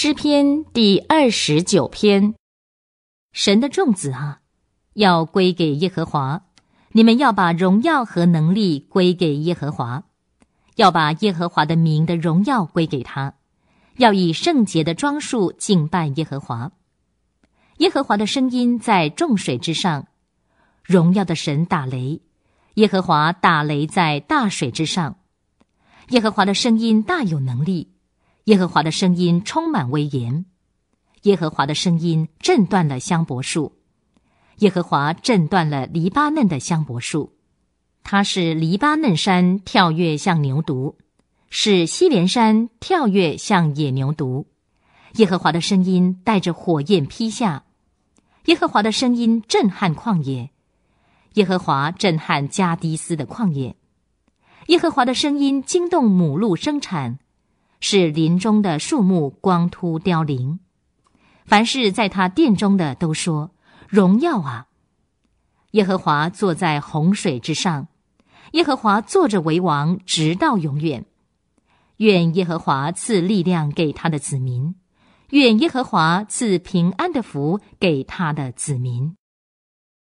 诗篇第二十九篇，神的众子啊，要归给耶和华，你们要把荣耀和能力归给耶和华，要把耶和华的名的荣耀归给他，要以圣洁的装束敬拜耶和华。耶和华的声音在众水之上，荣耀的神打雷，耶和华打雷在大水之上，耶和华的声音大有能力。耶和华的声音充满威严，耶和华的声音震断了香柏树，耶和华震断了黎巴嫩的香柏树，它是黎巴嫩山跳跃像牛犊，是西连山跳跃像野牛犊。耶和华的声音带着火焰劈下，耶和华的声音震撼旷野，耶和华震撼加迪斯的旷野，耶和华的声音惊动母鹿生产。使林中的树木光秃凋零，凡是在他殿中的都说：“荣耀啊，耶和华坐在洪水之上，耶和华坐着为王，直到永远。愿耶和华赐力量给他的子民，愿耶和华赐平安的福给他的子民。”